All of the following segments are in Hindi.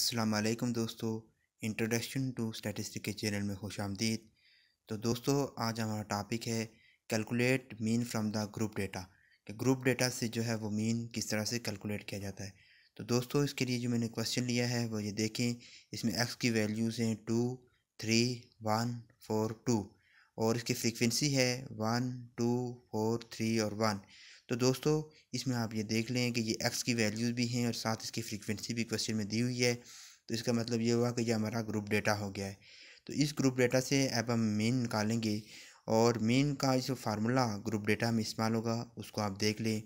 असलकम दोस्तों इंट्रोडक्शन टू स्टैटिस्टिक के चैनल में खुश आमदीद तो दोस्तों आज हमारा टॉपिक है calculate mean from the group data कि ग्रुप डेटा से जो है वो मीन किस तरह से कैलकुलेट किया जाता है तो दोस्तों इसके लिए जो मैंने क्वेश्चन लिया है वो ये देखें इसमें एक्स की वैल्यूज़ हैं two three one four two और इसकी फ्रिक्वेंसी है वन टू फोर थ्री और वन तो दोस्तों इसमें आप ये देख लें कि ये एक्स की वैल्यूज़ भी हैं और साथ इसकी फ्रीक्वेंसी भी क्वेश्चन में दी हुई है तो इसका मतलब ये हुआ कि ये हमारा ग्रुप डेटा हो गया है तो इस ग्रुप डेटा से अब हम मेन निकालेंगे और मेन का जो फार्मूला ग्रुप डेटा में इस्तेमाल होगा उसको आप देख लें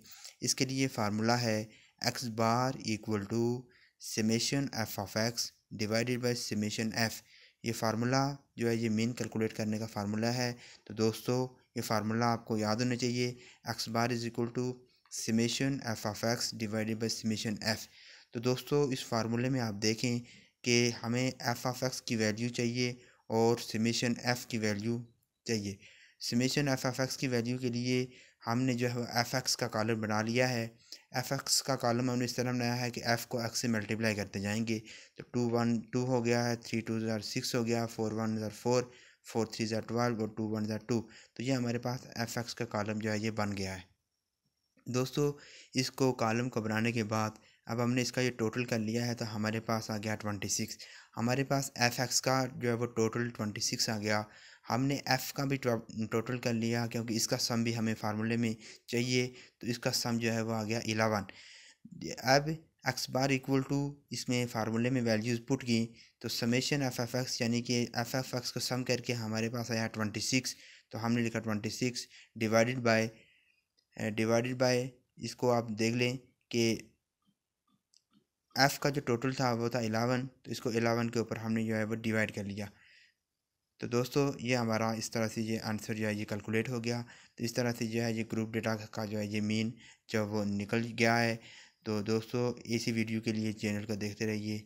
इसके लिए फार्मूला है x bar equal to summation f of x divided by summation f ये फार्मूला जो है ये मेन कैलकुलेट करने का फार्मूला है तो दोस्तों ये फार्मूला आपको याद होना चाहिए x bar is equal to summation f of x divided by summation f तो दोस्तों इस फार्मूले में आप देखें कि हमें एफ़ ऑफ एक्स की वैल्यू चाहिए और सिमेशन एफ़ की वैल्यू चाहिए समेशन एफ ऑफ एक्स की वैल्यू के लिए हमने जो है एफ एक्स का कॉलम बना लिया है एफ एक्स का कॉलम हमने इस तरह बनाया है कि एफ़ को एक्स से मल्टीप्लाई करते जाएंगे तो टू वन टू हो गया है थ्री टू ज़ार सिक्स हो गया फोर वन ज़ार फोर फोर थ्री ज़ा ट्वेल्व और टू वन ज़ा टू तो ये हमारे पास एफ एक्स का कॉलम जो है ये बन गया है दोस्तों इसको कॉलम को बनाने के बाद अब हमने इसका ये टोटल कर लिया है तो हमारे पास आ गया ट्वेंटी सिक्स हमारे पास एफ एक्स का जो है वो टोटल ट्वेंटी सिक्स आ गया हमने एफ़ का भी टोटल कर लिया क्योंकि इसका सम भी हमें फार्मूले में चाहिए तो इसका सम जो है वो आ गया इलेवन अब एक्स बार इक्वल टू इसमें फार्मूले में वैल्यूज़ पुट की तो समेशन एफ एफ एक्स यानी कि एफ एफ एक्स को सम करके हमारे पास आया ट्वेंटी सिक्स तो हमने लिखा twenty six divided by divided by इसको आप देख लें कि एफ़ का जो टोटल था वो था एलेवन तो इसको एलेवन के ऊपर हमने जो है वो डिवाइड कर लिया तो दोस्तों ये हमारा इस तरह से ये आंसर जो है ये कैलकुलेट हो गया तो इस तरह से जो है ये ग्रुप डेटा का जो है ये मीन जो वो निकल गया है तो दोस्तों इसी वीडियो के लिए चैनल को देखते रहिए